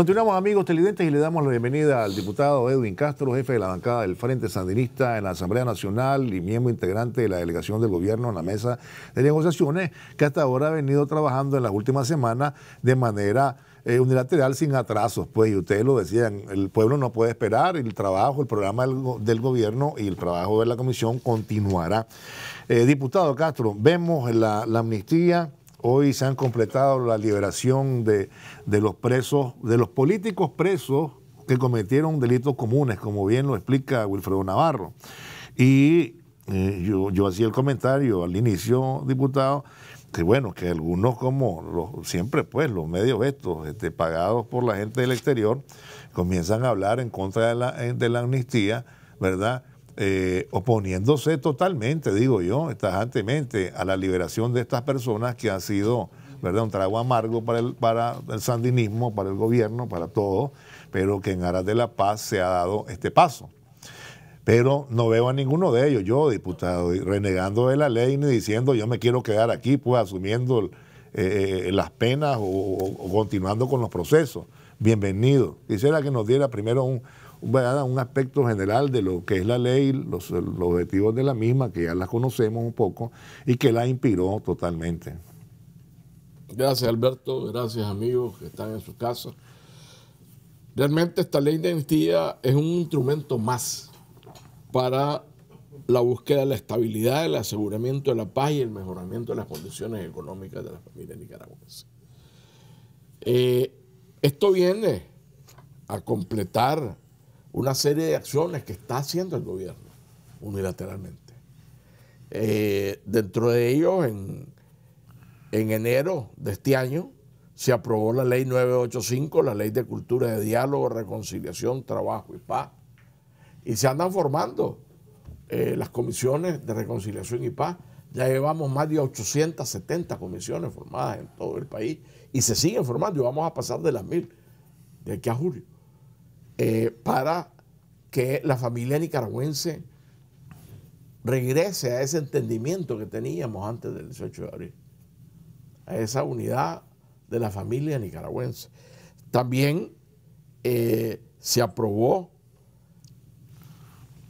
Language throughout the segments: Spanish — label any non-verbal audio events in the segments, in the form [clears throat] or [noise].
Continuamos amigos televidentes y le damos la bienvenida al diputado Edwin Castro, jefe de la bancada del Frente Sandinista en la Asamblea Nacional y miembro integrante de la delegación del gobierno en la mesa de negociaciones, que hasta ahora ha venido trabajando en las últimas semanas de manera eh, unilateral sin atrasos. Pues y ustedes lo decían, el pueblo no puede esperar, el trabajo, el programa del, gobierno y el trabajo de la comisión continuará. Eh, diputado Castro, vemos la amnistía, hoy se han completado la liberación de de los presos, de los políticos presos que cometieron delitos comunes, como bien lo explica Wilfredo Navarro. Y eh, yo, hacía el comentario al inicio, diputado, que bueno, que algunos como siempre pues los medios estos, este, pagados por la gente del exterior, comienzan a hablar en contra de la, eh, amnistía, ¿verdad? Eh, oponiéndose totalmente, digo yo, tajantemente, a la liberación de estas personas que han sido ¿verdad? Un trago amargo para el, para el sandinismo, para el gobierno, para todo, pero que en aras de la paz se ha dado este paso. Pero no veo a ninguno de ellos, yo, diputado, renegando de la ley ni diciendo yo me quiero quedar aquí, pues asumiendo eh, eh, las penas o, continuando con los procesos. Bienvenido. Quisiera que nos diera primero un, un aspecto general de lo que es la ley, los, los objetivos de la misma, que ya las conocemos un poco, y que la inspiró totalmente. Gracias Alberto, gracias amigos que están en su casa. Realmente esta ley de identidad es un instrumento más para la búsqueda de la estabilidad, el aseguramiento de la paz y el mejoramiento de las condiciones económicas de las familias nicaragüenses. Eh, esto viene a completar una serie de acciones que está haciendo el gobierno unilateralmente. Eh, dentro de ellos, en en enero de este año se aprobó la ley 985, la ley de cultura de diálogo, reconciliación, trabajo y paz. Y se andan formando eh, las comisiones de reconciliación y paz. Ya llevamos más de 870 comisiones formadas en todo el país y se siguen formando y vamos a pasar de las mil de aquí a julio eh, para que la familia nicaragüense regrese a ese entendimiento que teníamos antes del 18 de abril a esa unidad de la familia nicaragüense. También eh, se aprobó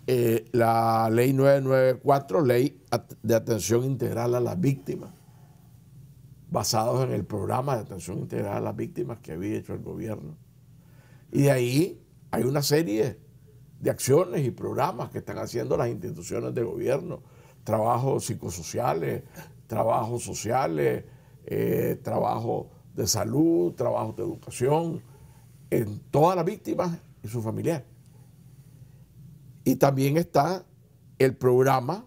eh, la ley 994, ley de atención integral a las víctimas, basados en el programa de atención integral a las víctimas que había hecho el gobierno. Y de ahí hay una serie de acciones y programas que están haciendo las instituciones de gobierno, trabajos psicosociales, trabajos sociales, eh, trabajo de salud, trabajo de educación, en todas las víctimas y su familiar. Y también está el programa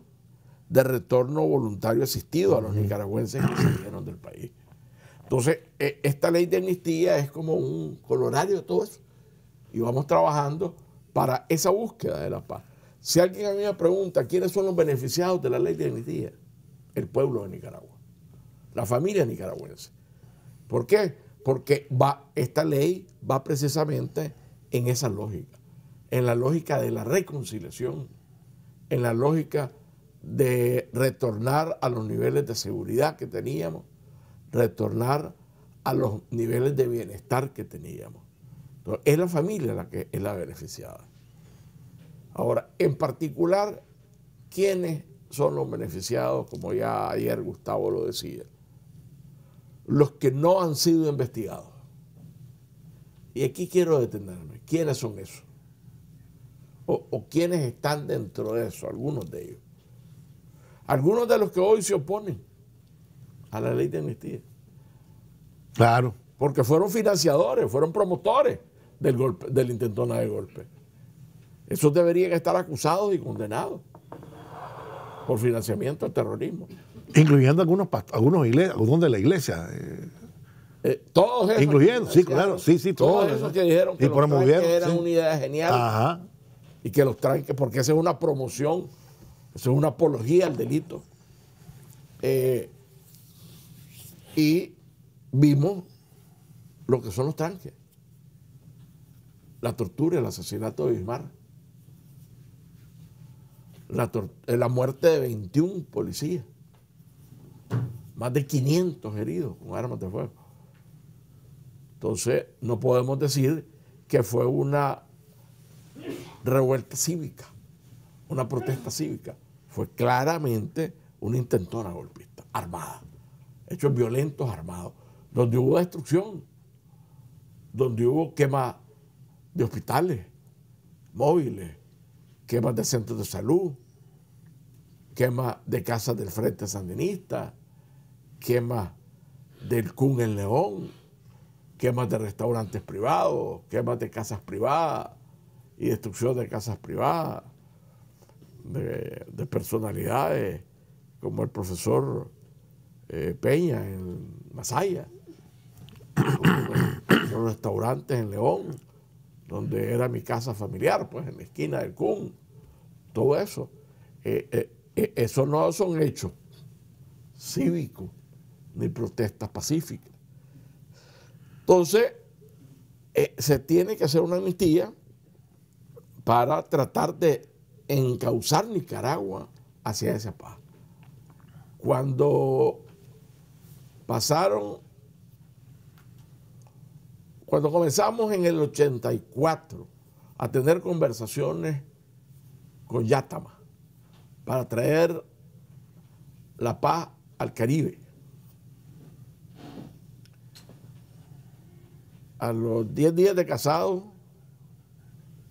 de retorno voluntario asistido a los nicaragüenses que salieron del país. Entonces, e, esta ley de amnistía es como un colorario de todo eso. Y vamos trabajando para esa búsqueda de la paz. Si alguien a mí me pregunta quiénes son los beneficiados de la ley de amnistía, el pueblo de Nicaragua la familia nicaragüense. ¿Por qué? Porque va, esta ley va precisamente en esa lógica, en la lógica de la reconciliación, en la lógica de retornar a los niveles de seguridad que teníamos, retornar a los niveles de bienestar que teníamos. Entonces, es la familia la que es la beneficiada. Ahora, en particular, ¿quiénes son los beneficiados? Como ya ayer Gustavo lo decía los que no han sido investigados. Y aquí quiero detenerme. ¿Quiénes son esos? O, quiénes están dentro de eso, algunos de ellos. Algunos de los que hoy se oponen a la ley de amnistía. Claro. Porque fueron financiadores, fueron promotores del golpe, del intentona de golpe. Esos deberían estar acusados y condenados por financiamiento al terrorismo. Incluyendo algunos, algunos algunos de la iglesia. Eh, eh, todos esos. Incluyendo, sí, claro, sí, sí, todos. todos esos que dijeron que, eran una idea genial. Y que los tranques porque esa es una promoción, esa es una apología al delito. Eh, y vimos lo que son los tranques. La tortura, el asesinato de Bismarck. la muerte de 21 policías más de 500 heridos con armas de fuego. Entonces, no podemos decir que fue una revuelta cívica, una protesta cívica. Fue claramente una intentona golpista, armada, hechos violentos armados, donde hubo destrucción, donde hubo quema de hospitales, móviles, quemas de centros de salud, quemas de casas del Frente Sandinista, quemas del CUN en León, quemas de restaurantes privados, quemas de casas privadas y destrucción de casas privadas, de, personalidades como el profesor eh, Peña en Masaya, los restaurantes en León, donde era mi casa familiar, pues en la esquina del CUN, todo eso. Eh, eh, eso no son hechos cívicos ni protestas pacíficas. Entonces, eh, se tiene que hacer una amnistía para tratar de encauzar Nicaragua hacia esa paz. Cuando pasaron, cuando comenzamos en el 84 a tener conversaciones con Yatama para traer la paz al Caribe, a los 10 días de casado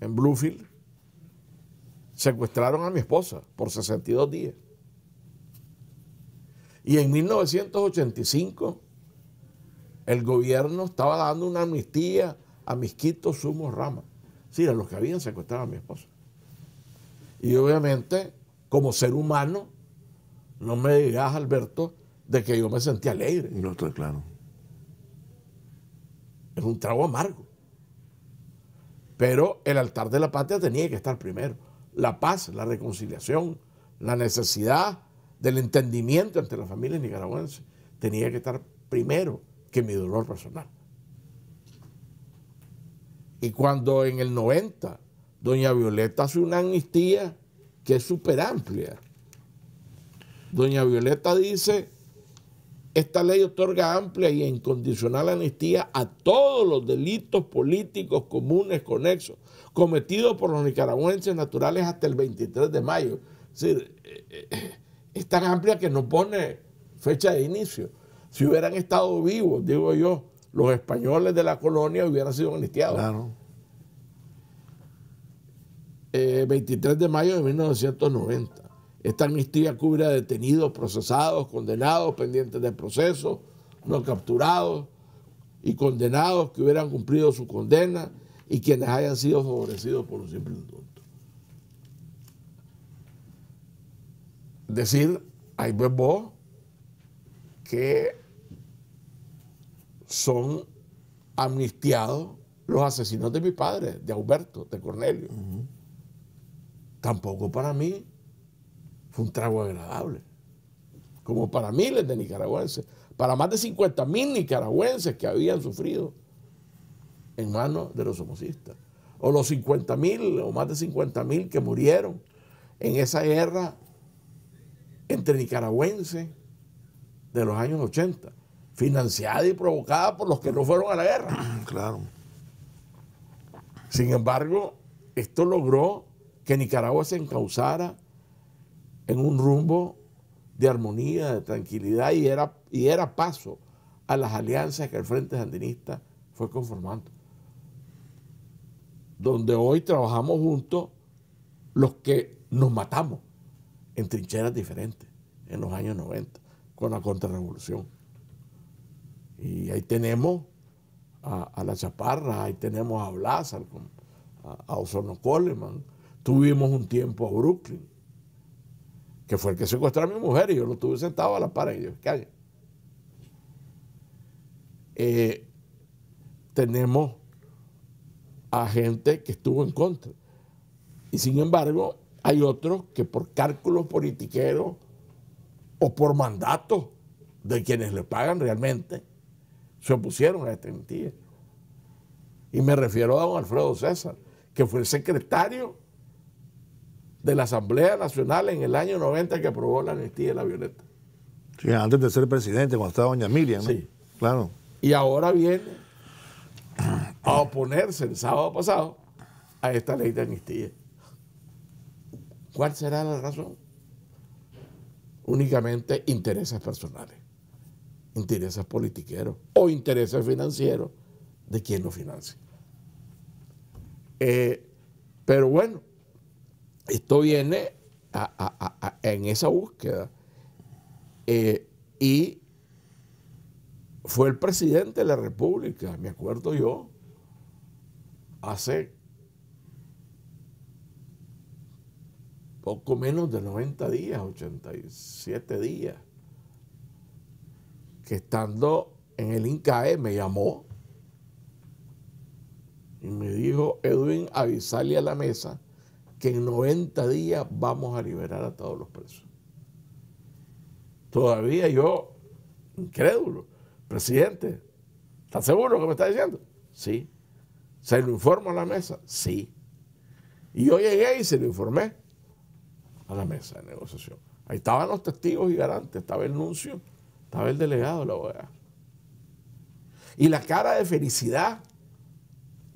en Bluefield, secuestraron a mi esposa por 62 días. Y en 1985 el gobierno estaba dando una amnistía a quitos Sumo Rama, sí, a los que habían secuestrado a mi esposa. Y obviamente, como ser humano, no me dirás, Alberto, de que yo me sentía alegre. No, estoy claro es un trago amargo. Pero el altar de la patria tenía que estar primero. La paz, la reconciliación, la necesidad del entendimiento entre las familias nicaragüenses tenía que estar primero que mi dolor personal. Y cuando en el 90 doña Violeta hace una amnistía que es súper amplia, doña Violeta dice esta ley otorga amplia y incondicional amnistía a todos los delitos políticos comunes conexos cometidos por los nicaragüenses naturales hasta el 23 de mayo. Eh, eh, es tan amplia que no pone fecha de inicio. Si hubieran estado vivos, digo yo, los españoles de la colonia hubieran sido amnistiados. Claro. 23 eh, de mayo de 1990. Esta amnistía cubre a detenidos, procesados, condenados, pendientes de proceso, no capturados y condenados que hubieran cumplido su condena y quienes hayan sido favorecidos por un simple indulto. decir, hay pues que son amnistiados los asesinos de mi padre, de Alberto, de Cornelio. Tampoco para mí fue un trago agradable. Como para miles de nicaragüenses, para más de 50.000 mil nicaragüenses que habían sufrido en manos de los homocistas. O los 50.000 mil o más de 50 mil que murieron en esa guerra entre nicaragüenses de los años 80, financiada y provocada por los que no fueron a la guerra. [clears throat] Claro. Sin embargo, esto logró que Nicaragua se encausara en un rumbo de armonía, de tranquilidad y era, y era paso a las alianzas que el Frente Sandinista fue conformando. Donde hoy trabajamos juntos los que nos matamos en trincheras diferentes en los años 90 con la contrarrevolución. Y ahí tenemos a, La Chaparra, ahí tenemos a Blas, a, a Osorno Coleman, tuvimos un tiempo a Brooklyn, que fue el que secuestró a mi mujer y yo lo tuve sentado a la par en Eh, tenemos a gente que estuvo en contra. Y sin embargo, hay otros que por cálculos politiqueros o por mandato de quienes le pagan realmente, se opusieron a esta mentira. Y me refiero a don Alfredo César, que fue el secretario de la Asamblea Nacional en el año 90 que aprobó la amnistía de la violeta. Sí, antes de ser presidente, cuando estaba doña Emilia Sí. Claro. Y ahora viene a oponerse el sábado pasado a esta ley de amnistía. ¿Cuál será la razón? Únicamente intereses personales, intereses politiqueros o intereses financieros de quien lo financia. Eh, pero bueno, esto viene en esa búsqueda. Eh, y fue el presidente de la República, me acuerdo yo, hace poco menos de 90 días, 87 días, que estando en el INCAE me llamó y me dijo, Edwin, avisale a la mesa que en 90 días vamos a liberar a todos los presos. Todavía yo, incrédulo, presidente, ¿estás seguro lo que me está diciendo? Sí. ¿Se lo informo a la mesa? Sí. Y yo llegué y se lo informé a la mesa de negociación. Ahí estaban los testigos y garantes, estaba el nuncio, estaba el delegado de la OEA. Y la cara de felicidad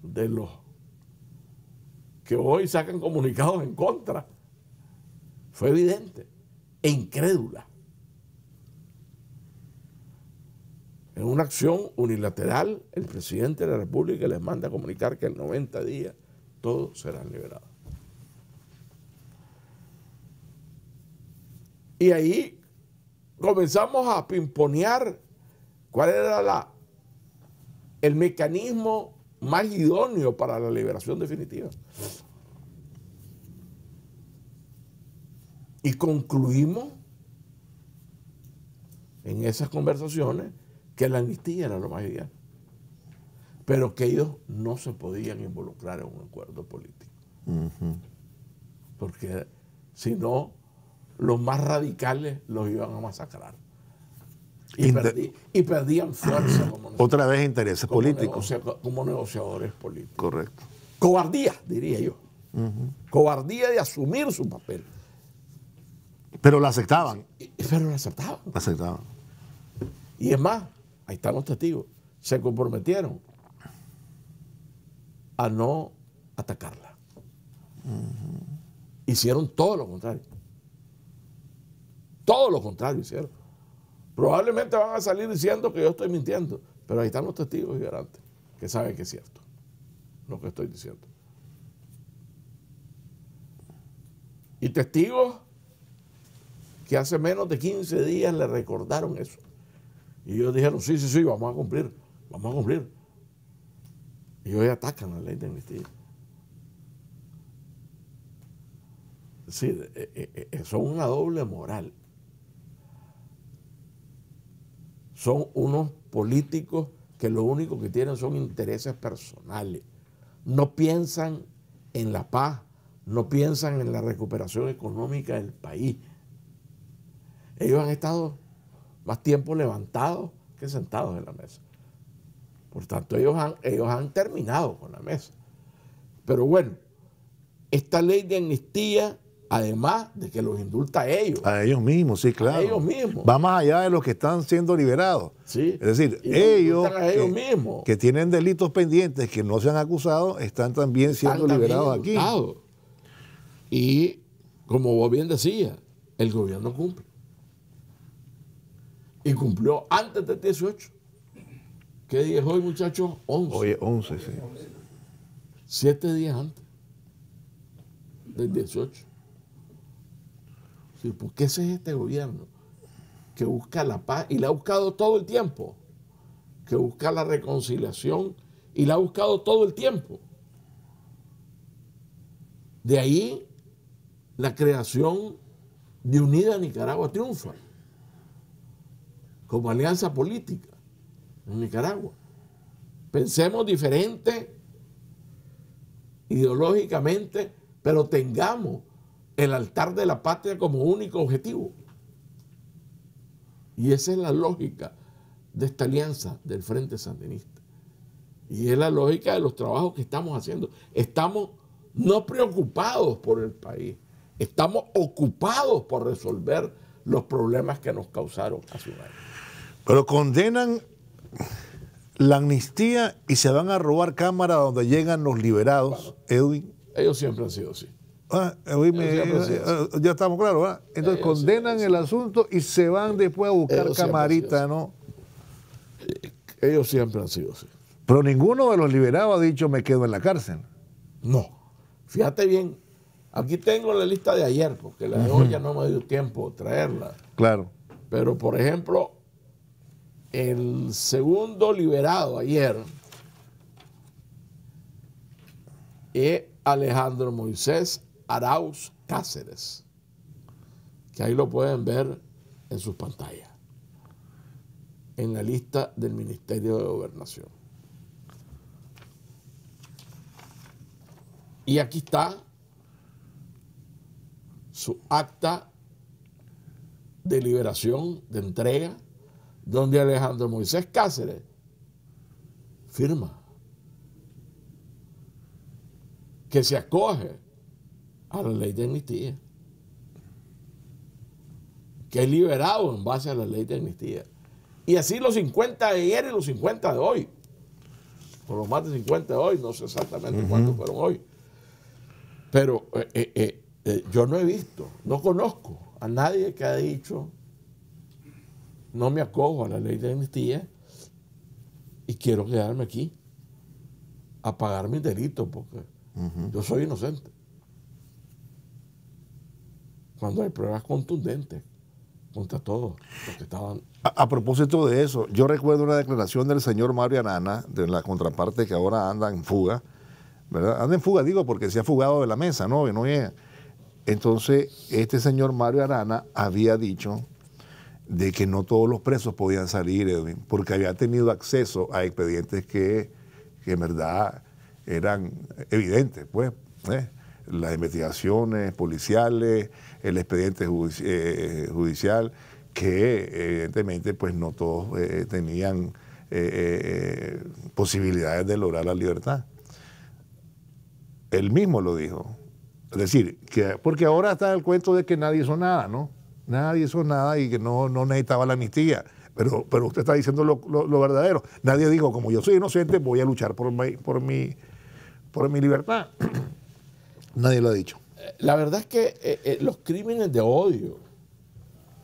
de los que hoy sacan comunicados en contra. Fue evidente e incrédula. En una acción unilateral, el presidente de la República les manda a comunicar que en 90 días todos serán liberados. Y ahí comenzamos a pimponear cuál era la, el mecanismo más idóneo para la liberación definitiva. Y concluimos en esas conversaciones que la amnistía era lo más ideal, pero que ellos no se podían involucrar en un acuerdo político. Porque si no, los más radicales los iban a masacrar. Y, perdían fuerza como [clears throat] Otra vez intereses políticos. como negociadores políticos. Correcto. Cobardía, diría yo. Cobardía de asumir su papel. Pero la aceptaban. pero la aceptaban. Y es más, ahí están los testigos. Se comprometieron a no atacarla. Hicieron todo lo contrario. Todo lo contrario hicieron. Probablemente van a salir diciendo que yo estoy mintiendo, pero ahí están los testigos y garantes que saben que es cierto lo que estoy diciendo. Y testigos que hace menos de 15 días le recordaron eso. Y ellos dijeron, sí, sí, sí, vamos a cumplir, vamos a cumplir. Y hoy atacan la ley de amnistía. Sí, eh, eh, eh, son una doble moral. Son unos políticos que lo único que tienen son intereses personales. No piensan en la paz, no piensan en la recuperación económica del país, ellos han estado más tiempo levantados que sentados en la mesa. Por tanto, ellos han, ellos han terminado con la mesa. Pero bueno, esta ley de amnistía, además de que los indulta a ellos. A ellos mismos, sí, claro. A ellos mismos. Va más allá de los que están siendo liberados. Sí. Es decir, ellos, que, tienen delitos pendientes, que no se han acusado, están también siendo liberados aquí. Y como vos bien decías, el gobierno cumple y cumplió antes del 18. ¿Qué día es hoy, muchachos? 11. Hoy 11, sí. Siete días antes del 18. Sí, porque ese es este gobierno que busca la paz y la ha buscado todo el tiempo, que busca la reconciliación y la ha buscado todo el tiempo. De ahí la creación de Unida Nicaragua triunfa como alianza política en Nicaragua. Pensemos diferente ideológicamente, pero tengamos el altar de la patria como único objetivo. Y esa es la lógica de esta alianza del Frente Sandinista. Y es la lógica de los trabajos que estamos haciendo. Estamos no preocupados por el país, estamos ocupados por resolver los problemas que nos causaron a un pero condenan la amnistía y se van a robar cámara donde llegan los liberados, Edwin. Ellos siempre han sido así. Ah, Edwin, eh, me, eh, ya estamos claros, ¿verdad? Entonces condenan el asunto y se van después a buscar camarita, ¿no? Ellos siempre han sido así. Pero ninguno de los liberados ha dicho me quedo en la cárcel. No. Fíjate bien, aquí tengo la lista de ayer, porque la de hoy ya no me dio tiempo traerla. Claro. Pero, por ejemplo, el segundo liberado ayer es Alejandro Moisés Arauz Cáceres, que ahí lo pueden ver en sus pantallas, en la lista del Ministerio de Gobernación. Y aquí está su acta de liberación, de entrega donde Alejandro Moisés Cáceres firma que se acoge a la ley de amnistía, que es liberado en base a la ley de amnistía. Y así los 50 de ayer y los 50 de hoy, por lo más de 50 de hoy, no sé exactamente cuántos fueron hoy, pero eh, eh, eh, yo no he visto, no conozco a nadie que ha dicho no me acojo a la ley de amnistía y quiero quedarme aquí a pagar mis delitos porque yo soy inocente. Cuando hay pruebas contundentes contra todos los que estaban. A, propósito de eso, yo recuerdo una declaración del señor Mario Arana de la contraparte que ahora anda en fuga, ¿verdad? Anda en fuga, digo, porque se ha fugado de la mesa, ¿no? no Entonces, este señor Mario Arana había dicho de que no todos los presos podían salir, porque había tenido acceso a expedientes que, en verdad eran evidentes, pues. ¿eh? Las investigaciones policiales, el expediente eh, eh, judicial, que evidentemente pues no todos tenían posibilidades de lograr la libertad. Él mismo lo dijo. Es decir, que, porque ahora está el cuento de que nadie hizo nada, ¿no? nadie es nada y que no, necesitaba la amnistía. Pero, pero usted está diciendo lo, verdadero. Nadie dijo, como yo soy inocente, voy a luchar por mi, por mi, por mi libertad. [clears throat] nadie lo ha dicho. Eh, la verdad es que eh, eh, los crímenes de odio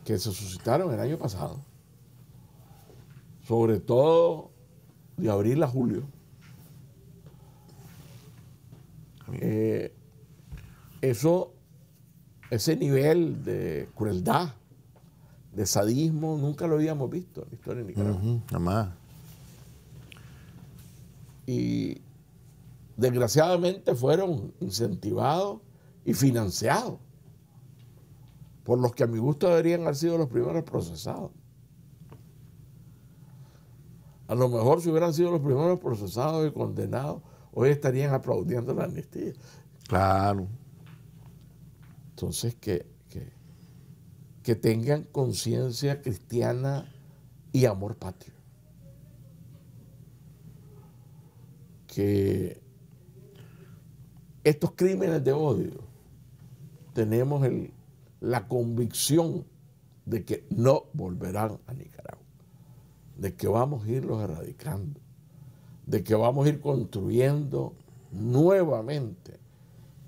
que se suscitaron el año pasado, sobre todo de abril a julio, eso ese nivel de crueldad, de sadismo, nunca lo habíamos visto en la historia de Nicaragua. Y desgraciadamente fueron incentivados y financiados por los que a mi gusto deberían haber sido los primeros procesados. A lo mejor si hubieran sido los primeros procesados y condenados, hoy estarían aplaudiendo la amnistía. Claro. Entonces, que, que, tengan conciencia cristiana y amor patrio. Que estos crímenes de odio tenemos la convicción de que no volverán a Nicaragua, de que vamos a irlos erradicando, de que vamos a ir construyendo nuevamente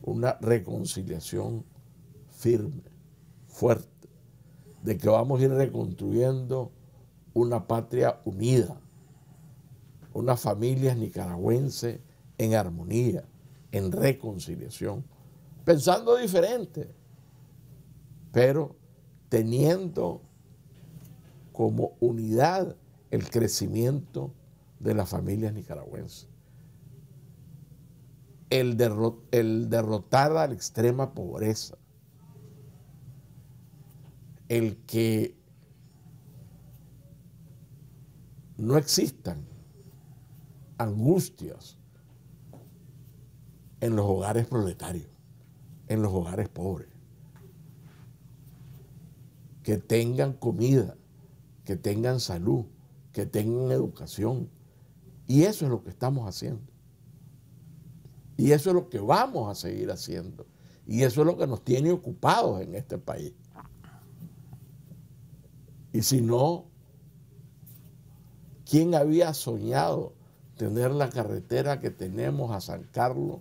una reconciliación firme, fuerte, de que vamos a ir reconstruyendo una patria unida, unas familias nicaragüenses en armonía, en reconciliación, pensando diferente, pero teniendo como unidad el crecimiento de las familias nicaragüenses. El, el derrotar a la extrema pobreza, el que no existan angustias en los hogares proletarios, en los hogares pobres. Que tengan comida, que tengan salud, que tengan educación. Y eso es lo que estamos haciendo. Y eso es lo que vamos a seguir haciendo. Y eso es lo que nos tiene ocupados en este país. Y si no, ¿quién había soñado tener la carretera que tenemos a San Carlos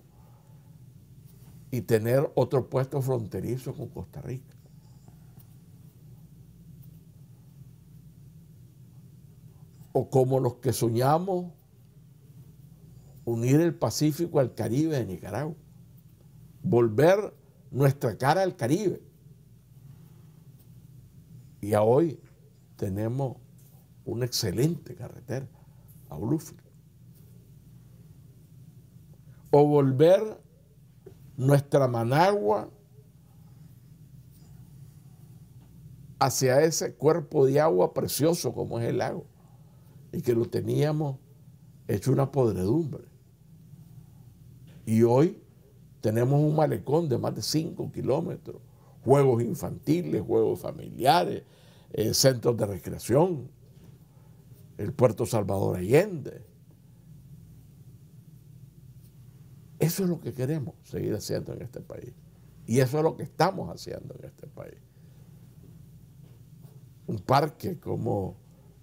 y tener otro puesto fronterizo con Costa Rica? O como los que soñamos unir el Pacífico al Caribe de Nicaragua, volver nuestra cara al Caribe. Y a hoy tenemos una excelente carretera a Bluefield. O volver nuestra Managua hacia ese cuerpo de agua precioso como es el lago y que lo teníamos hecho una podredumbre. Y hoy tenemos un malecón de más de 5 kilómetros, juegos infantiles, juegos familiares, eh, centros de recreación, el puerto Salvador Allende. Eso es lo que queremos seguir haciendo en este país. Y eso es lo que estamos haciendo en este país. Un parque como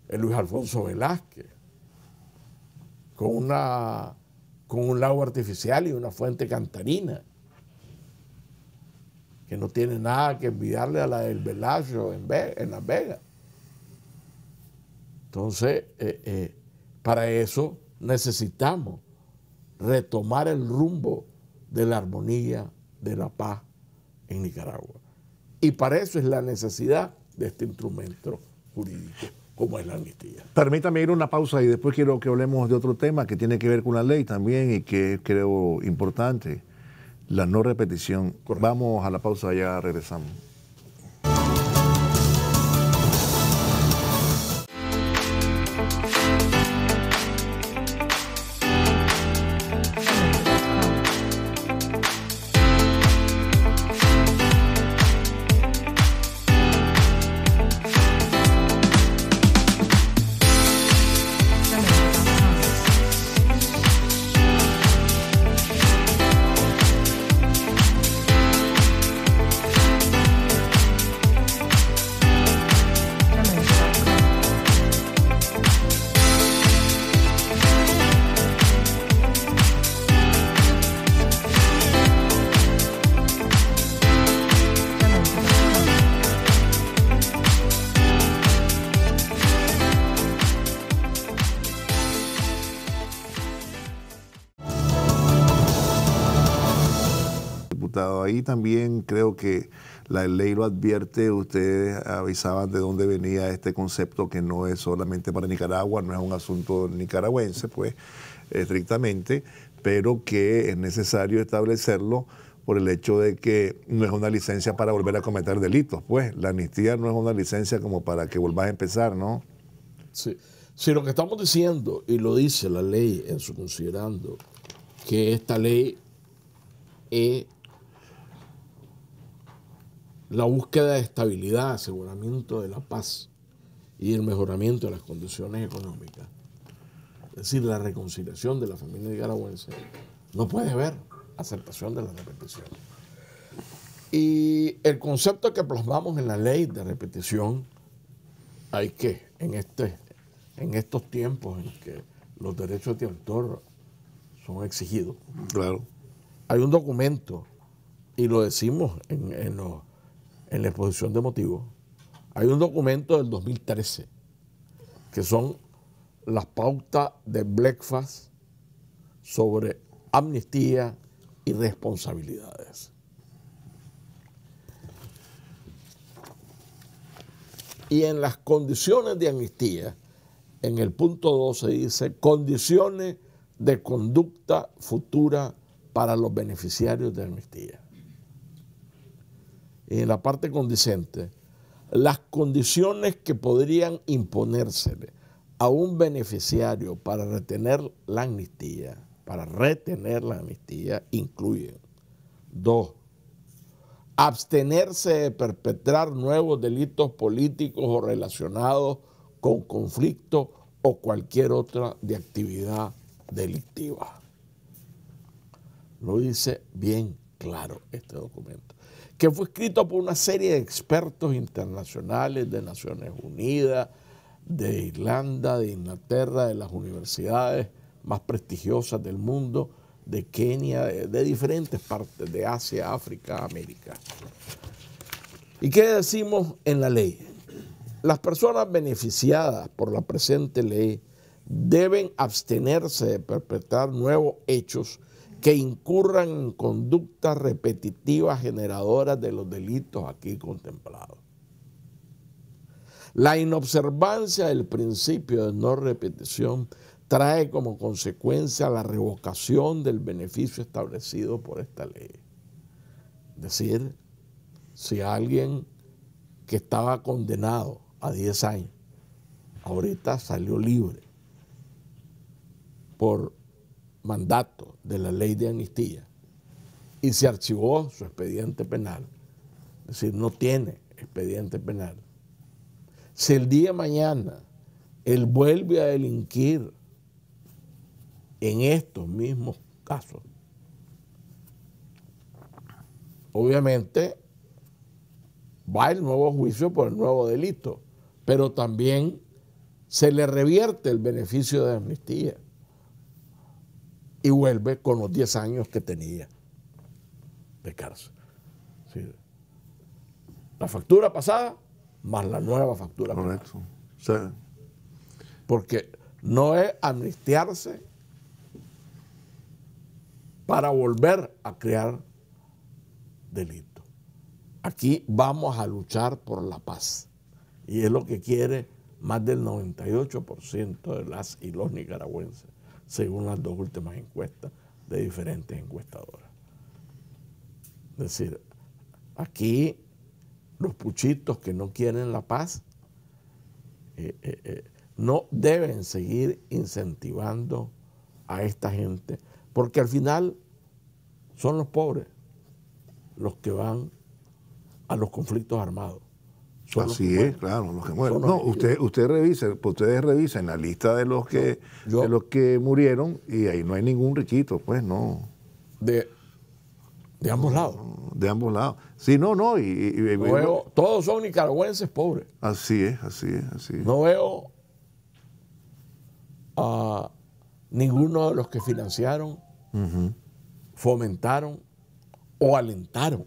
el Luis Alfonso Velázquez, con, una, con un lago artificial y una fuente cantarina que no tiene nada que enviarle a la del Velasco en, Las Vegas. Entonces, eh, eh, para eso necesitamos retomar el rumbo de la armonía, de la paz en Nicaragua. Y para eso es la necesidad de este instrumento jurídico como es la amnistía. Permítame ir una pausa y después quiero que hablemos de otro tema que tiene que ver con la ley también y que creo importante la no repetición. Vamos a la pausa, ya regresamos. creo que la ley lo advierte, ustedes avisaban de dónde venía este concepto que no es solamente para Nicaragua, no es un asunto nicaragüense, pues, estrictamente, pero que es necesario establecerlo por el hecho de que no es una licencia para volver a cometer delitos, pues la amnistía no es una licencia como para que vuelvas a empezar, ¿no? Sí, lo que estamos diciendo, y lo dice la ley en su considerando, que esta ley es la búsqueda de estabilidad, aseguramiento de la paz y el mejoramiento de las condiciones económicas. Es decir, la reconciliación de la familia nicaragüense. No puede haber aceptación de la repetición. Y el concepto que plasmamos en la ley de repetición, hay que, en, este, en estos tiempos en que los derechos de autor son exigidos. Claro. Hay un documento, y lo decimos en los en la exposición de motivos, hay un documento del 2013 que son las pautas de blackfast sobre amnistía y responsabilidades. Y en las condiciones de amnistía, en el punto 12 dice condiciones de conducta futura para los beneficiarios de amnistía en la parte condicente, las condiciones que podrían imponérsele a un beneficiario para retener la amnistía, para retener la amnistía, incluyen, dos, abstenerse de perpetrar nuevos delitos políticos o relacionados con conflicto o cualquier otra de actividad delictiva. Lo dice bien claro este documento que fue escrito por una serie de expertos internacionales de Naciones Unidas, de Irlanda, de Inglaterra, de las universidades más prestigiosas del mundo, de Kenia, de, diferentes partes de Asia, África, América. ¿Y qué decimos en la ley? Las personas beneficiadas por la presente ley deben abstenerse de perpetrar nuevos hechos que incurran en conductas repetitivas generadoras de los delitos aquí contemplados. La inobservancia del principio de no repetición trae como consecuencia la revocación del beneficio establecido por esta ley. Es decir, si alguien que estaba condenado a 10 años, ahorita salió libre por mandato de la ley de amnistía y se archivó su expediente penal, es decir, no tiene expediente penal. Si el día mañana él vuelve a delinquir en estos mismos casos, obviamente va el nuevo juicio por el nuevo delito, pero también se le revierte el beneficio de amnistía y vuelve con los 10 años que tenía de cárcel. La factura pasada más la nueva factura. Correcto. Porque no es amnistiarse para volver a crear delito. Aquí vamos a luchar por la paz. Y es lo que quiere más del 98% de las y los nicaragüenses según las dos últimas encuestas de diferentes encuestadoras. Es decir, aquí los puchitos que no quieren la paz eh, eh, eh, no deben seguir incentivando a esta gente, porque al final son los pobres los que van a los conflictos armados. Así es, claro, los que mueren. No, usted, usted ustedes revisan la lista de los que los que murieron y ahí no hay ningún riquito, pues no. De, de ambos lados. De ambos lados. Sí, no, no. Y, todos son nicaragüenses pobres. Así es, así es, así No veo a ninguno de los que financiaron, fomentaron o alentaron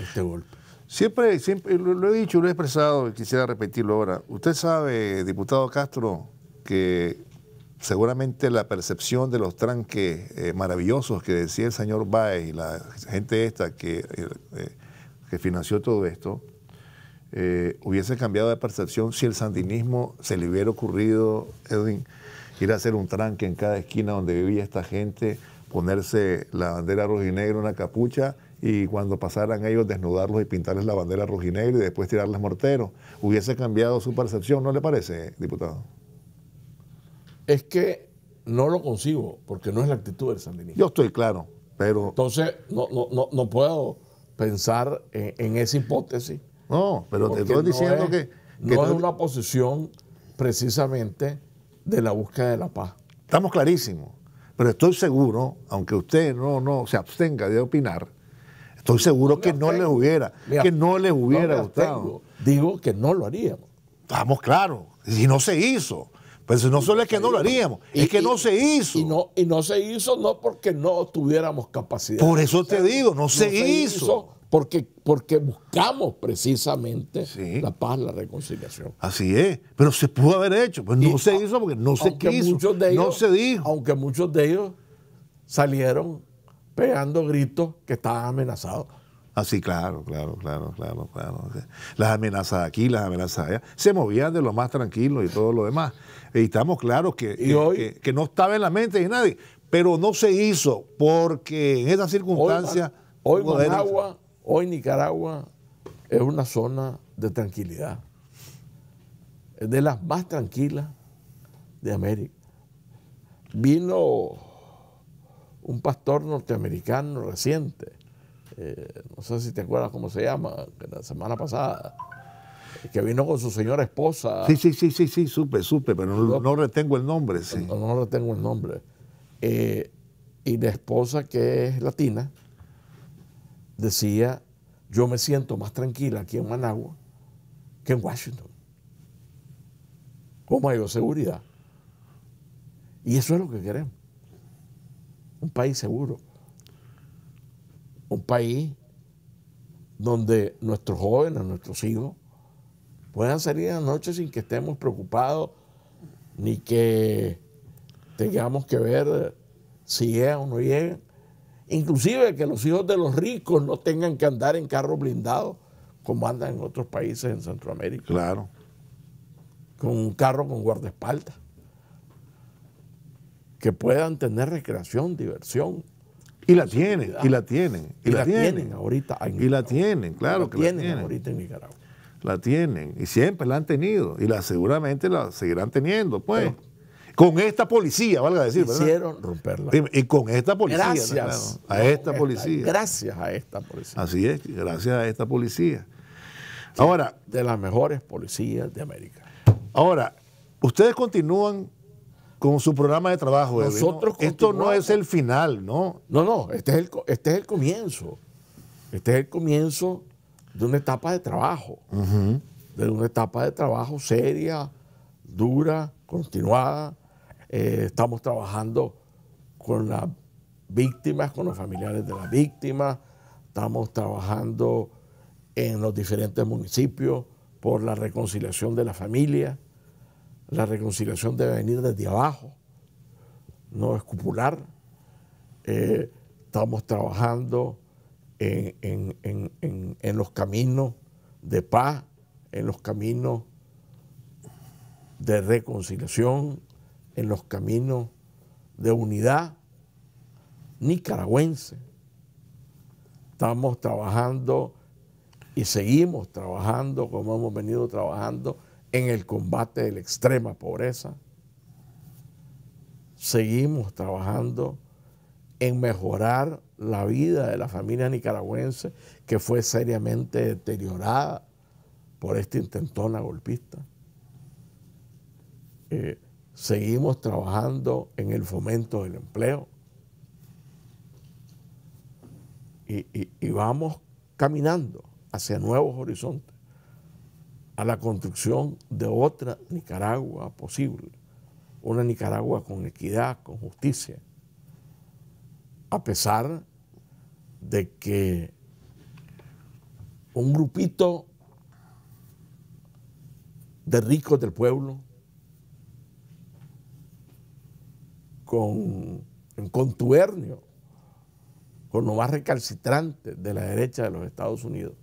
este golpe. Siempre, siempre lo, he dicho, lo he expresado y quisiera repetirlo ahora. Usted sabe, diputado Castro, que seguramente la percepción de los tranques eh, maravillosos que decía el señor Baez y la gente esta que, eh, eh, financió todo esto, hubiese cambiado de percepción si el sandinismo se le hubiera ocurrido, Edwin, ir a hacer un tranque en cada esquina donde vivía esta gente, ponerse la bandera roja y negra, una capucha y cuando pasaran ellos desnudarlos y pintarles la bandera rojinegra y después tirarles mortero Hubiese cambiado su percepción, ¿no le parece, diputado? Es que no lo consigo, porque no es la actitud del sandinista. Yo estoy claro, pero... Entonces, no, no, no, puedo pensar e, en, esa hipótesis. No, pero te estoy diciendo que, que... No es una posición precisamente de la búsqueda de la paz. Estamos clarísimos, pero estoy seguro, aunque usted no, no se abstenga de opinar, Estoy seguro que, no les hubiera, que no hubiera, gustado. Digo que no lo haríamos. Estamos claro, Y no se hizo. Pues no solo es que no lo haríamos, es que no se hizo. Y no, se hizo no porque no tuviéramos capacidad. Por eso te digo, no, se, hizo. porque, porque, buscamos precisamente la paz, la reconciliación. Así es, pero se pudo haber hecho, pues no se hizo porque no se quiso, de ellos, no se dijo. Aunque muchos de ellos salieron pegando gritos que estaban amenazados. Así, claro, claro, claro, claro, claro. Las amenazas aquí, las amenazas allá. Se movían de lo más tranquilo y todo lo demás. Y estamos claros que, no estaba en la mente de nadie, pero no se hizo porque en esas circunstancias... Hoy, hoy Nicaragua es una zona de tranquilidad. de las más tranquilas de América. Vino un pastor norteamericano reciente, eh, no sé si te acuerdas cómo se llama, la semana pasada, eh, que vino con su señora esposa. Sí, sí, sí, sí, sí, supe, supe, pero no, retengo el nombre. Sí. No, no retengo el nombre. Eh, y la esposa que es latina decía, yo me siento más tranquila aquí en Managua que en Washington, ¿Cómo mayor seguridad. Y eso es lo que queremos un país seguro, un país donde nuestros jóvenes, nuestros hijos, puedan salir de la noche sin que estemos preocupados ni que tengamos que ver si llegan o no llegan. Inclusive que los hijos de los ricos no tengan que andar en carros blindados como andan en otros países en Centroamérica. Claro. Con un carro con guardaespaldas que puedan tener recreación, diversión. Y la tienen, y la tienen, y, la, tienen, ahorita. En y la tienen, claro la que tienen la tienen. ahorita en Nicaragua. La tienen, y siempre la han tenido, y la, seguramente la seguirán teniendo, pues. con esta policía, valga decir. Quisieron romperla. Y, con esta policía. Gracias. a esta policía. gracias a esta policía. Así es, gracias a esta policía. ahora. De las mejores policías de América. Ahora, ustedes continúan con su programa de trabajo. Esto no es el final, ¿no? No, no, este, este es el, comienzo. Este es el comienzo de una etapa de trabajo, de una etapa de trabajo seria, dura, continuada. Eh, estamos trabajando con las víctimas, con los familiares de las víctimas, estamos trabajando en los diferentes municipios por la reconciliación de la familia, la reconciliación debe venir desde abajo, no escupular. Eh, estamos trabajando en, los caminos de paz, en los caminos de reconciliación, en los caminos de unidad nicaragüense. Estamos trabajando y seguimos trabajando como hemos venido trabajando en el combate de la extrema pobreza. Seguimos trabajando en mejorar la vida de la familia nicaragüense que fue seriamente deteriorada por este intentona golpista. Eh, seguimos trabajando en el fomento del empleo y vamos caminando hacia nuevos horizontes a la construcción de otra Nicaragua posible, una Nicaragua con equidad, con justicia, a pesar de que un grupito de ricos del pueblo, con, en contubernio con lo más recalcitrante de la derecha de los Estados Unidos,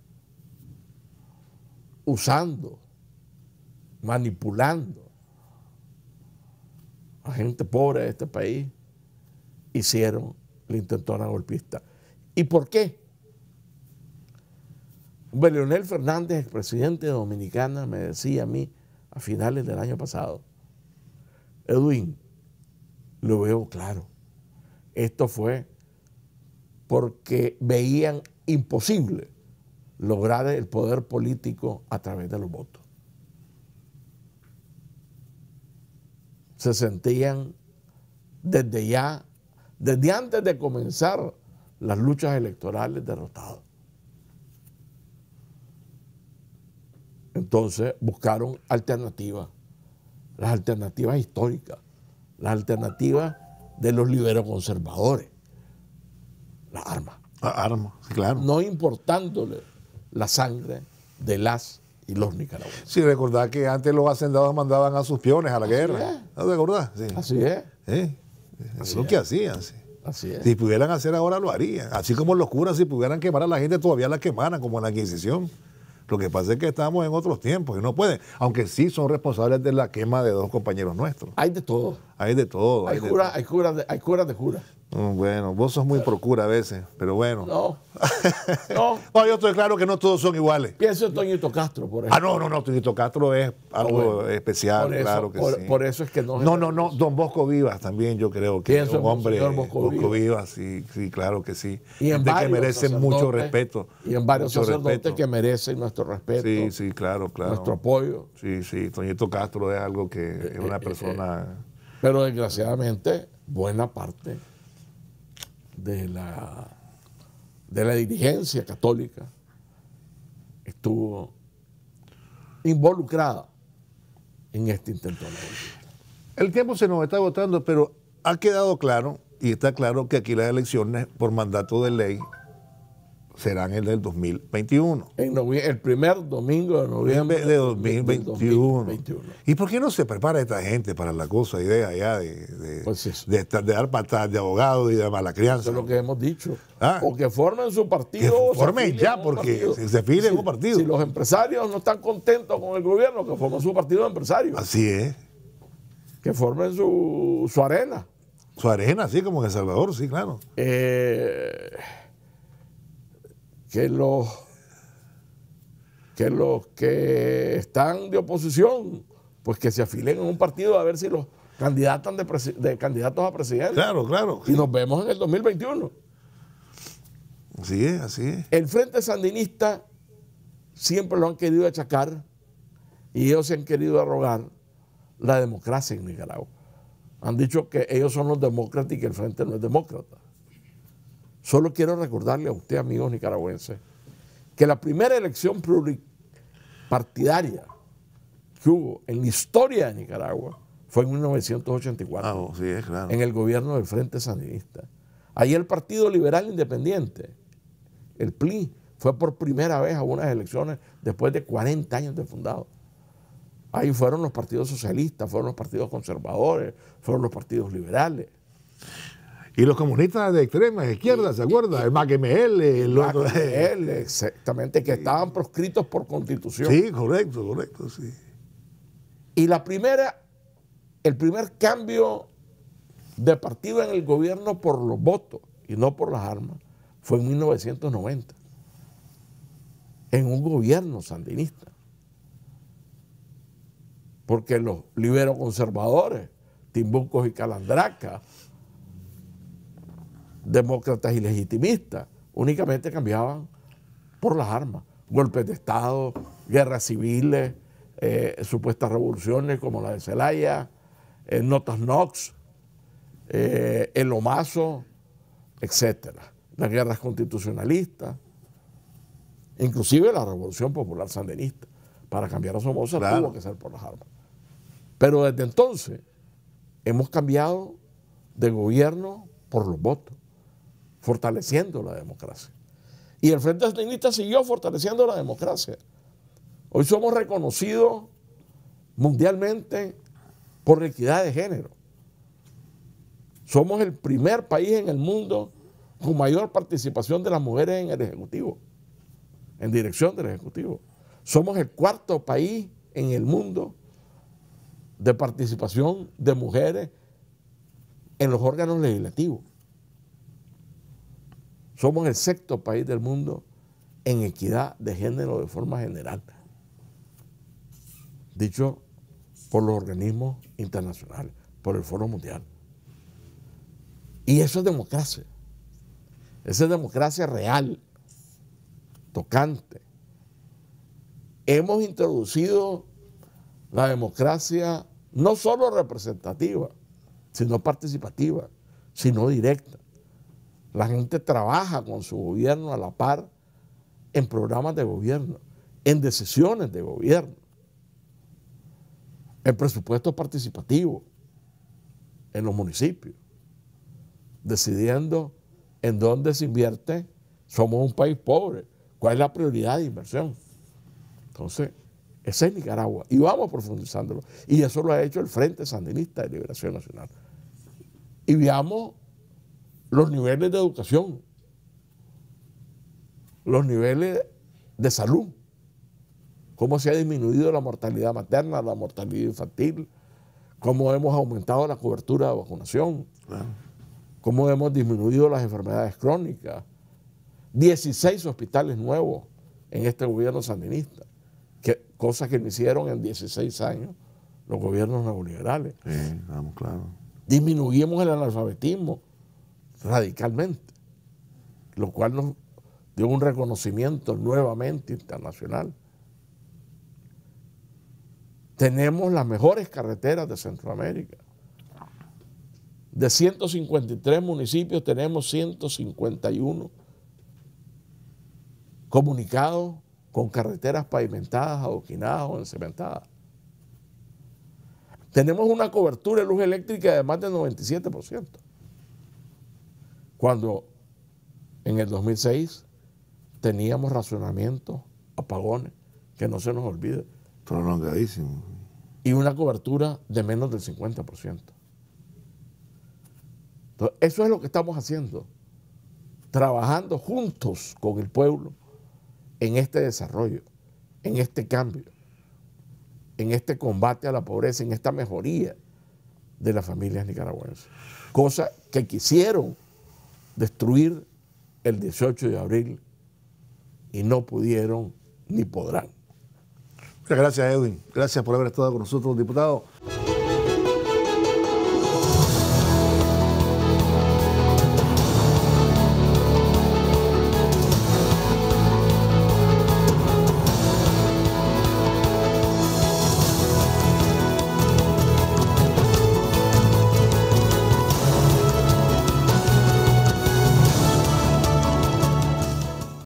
usando, manipulando a gente pobre de este país, hicieron la intentona golpista. ¿Y por qué? Leonel Fernández, expresidente de Dominicana, me decía a mí a finales del año pasado, Edwin, lo veo claro. Esto fue porque veían imposible lograr el poder político a través de los votos. Se sentían desde ya, desde antes de comenzar las luchas electorales derrotados. Entonces buscaron alternativas, las alternativas históricas, las alternativas de los liberoconservadores, las armas. Las armas, claro. No importándoles la sangre de las y los nicaragüenses. Sí, recordad que antes los hacendados mandaban a sus peones a la guerra. ¿No te acordás? Así es. ¿Eh? lo que hacían. Si pudieran hacer ahora lo harían. Así como los curas, si pudieran quemar a la gente, todavía la quemaran, como en la Inquisición. Lo que pasa es que estamos en otros tiempos y no pueden, aunque sí son responsables de la quema de dos compañeros nuestros. Hay de todo. Hay de todo. Hay, curas de, hay cura de, Mm, bueno, vos sos muy procura a veces, pero bueno. [laughs] No. No. yo estoy claro que no todos son iguales. Pienso en Toñito Castro, por ah, ejemplo. Ah, no, no, no, Toñito Castro es algo especial, claro que por, sí. Por eso es que no. No, no, no, don Bosco Vivas también, yo creo que es un hombre. Bosco, Bosco Vivas, sí, sí, claro que sí. Y en varios que merece mucho respeto. Y en varios sacerdotes que merecen nuestro respeto. Sí, sí, claro, claro. Nuestro apoyo. Sí, sí, Toñito Castro es algo que eh, es eh, una eh, persona. pero desgraciadamente, buena parte de la, de la dirigencia católica estuvo involucrada en este intento. El tiempo se nos está agotando, pero ha quedado claro, y está claro que aquí las elecciones por mandato de ley serán el del 2021. el primer domingo de noviembre de, 2021. ¿Y por qué no se prepara esta gente para la cosa idea ya de, de, pues de, dar patadas de abogado y de mala crianza? Eso es lo que hemos dicho. Ah. O que formen su partido. formen ya, porque se filen un partido. Si los empresarios no están contentos con el gobierno, que formen su partido de empresarios. Así es. Que formen su, su arena. Su arena, así como en El Salvador, sí, claro. Eh que los que los que están de oposición, pues que se afilen en un partido a ver si los candidatan de, candidatos a presidente. Claro, claro. Y nos vemos en el 2021. Así es, así es. El Frente Sandinista siempre lo han querido achacar y ellos se han querido arrogar la democracia en Nicaragua. Han dicho que ellos son los demócratas y que el Frente no es demócrata. Solo quiero recordarle a usted, amigos nicaragüenses, que la primera elección pluripartidaria que hubo en la historia de Nicaragua fue en 1984, ah, en el gobierno del Frente Sandinista. Ahí el Partido Liberal Independiente, el PLI, fue por primera vez a unas elecciones después de 40 años de fundado. Ahí fueron los partidos socialistas, fueron los partidos conservadores, fueron los partidos liberales. Y los comunistas de extrema izquierda, ¿se acuerda? El MACML, el otro. [laughs] exactamente, que estaban proscritos por constitución. Sí, correcto, correcto, sí. Y la primera, el primer cambio de partido en el gobierno por los votos y no por las armas fue en 1990, en un gobierno sandinista. Porque los conservadores Timbucos y calandraca demócratas y legitimistas, únicamente cambiaban por las armas, golpes de Estado, guerras civiles, eh, supuestas revoluciones como la de Zelaya, eh, Notas Nox, eh, el Omazo, etc. Las guerras constitucionalistas, inclusive la revolución popular sandinista, para cambiar a Somoza tuvo que ser por las armas. Pero desde entonces hemos cambiado de gobierno por los votos fortaleciendo la democracia. Y el Frente Sandinista siguió fortaleciendo la democracia. Hoy somos reconocidos mundialmente por la equidad de género. Somos el primer país en el mundo con mayor participación de las mujeres en el Ejecutivo, en dirección del Ejecutivo. Somos el cuarto país en el mundo de participación de mujeres en los órganos legislativos. Somos el sexto país del mundo en equidad de género de forma general, dicho por los organismos internacionales, por el Foro Mundial. Y eso es democracia. Esa es democracia real, tocante. Hemos introducido la democracia no solo representativa, sino participativa, sino directa. La gente trabaja con su gobierno a la par en programas de gobierno, en decisiones de gobierno, en presupuestos participativos, en los municipios, decidiendo en dónde se invierte. Somos un país pobre. ¿Cuál es la prioridad de inversión? Entonces, ese es Nicaragua. Y vamos profundizándolo. Y eso lo ha hecho el Frente Sandinista de Liberación Nacional. Y veamos los niveles de educación, los niveles de salud, cómo se ha disminuido la mortalidad materna, la mortalidad infantil, cómo hemos aumentado la cobertura de vacunación, cómo hemos disminuido las enfermedades crónicas. 16 hospitales nuevos en este gobierno sandinista, que, cosas que no hicieron en 16 años los gobiernos neoliberales. Disminuimos el analfabetismo radicalmente, lo cual nos dio un reconocimiento nuevamente internacional. Tenemos las mejores carreteras de Centroamérica. De 153 municipios tenemos 151 comunicados con carreteras pavimentadas, adoquinadas o encementadas. Tenemos una cobertura de luz eléctrica de más del 97%. Cuando en el 2006 teníamos razonamientos apagones, que no se nos olvide. Prolongadísimo. Y una cobertura de menos del 50%. Entonces, eso es lo que estamos haciendo, trabajando juntos con el pueblo en este desarrollo, en este cambio, en este combate a la pobreza, en esta mejoría de las familias nicaragüenses. Cosa que quisieron destruir el 18 de abril y no pudieron ni podrán. Muchas gracias, Edwin. Gracias por haber estado con nosotros, diputado.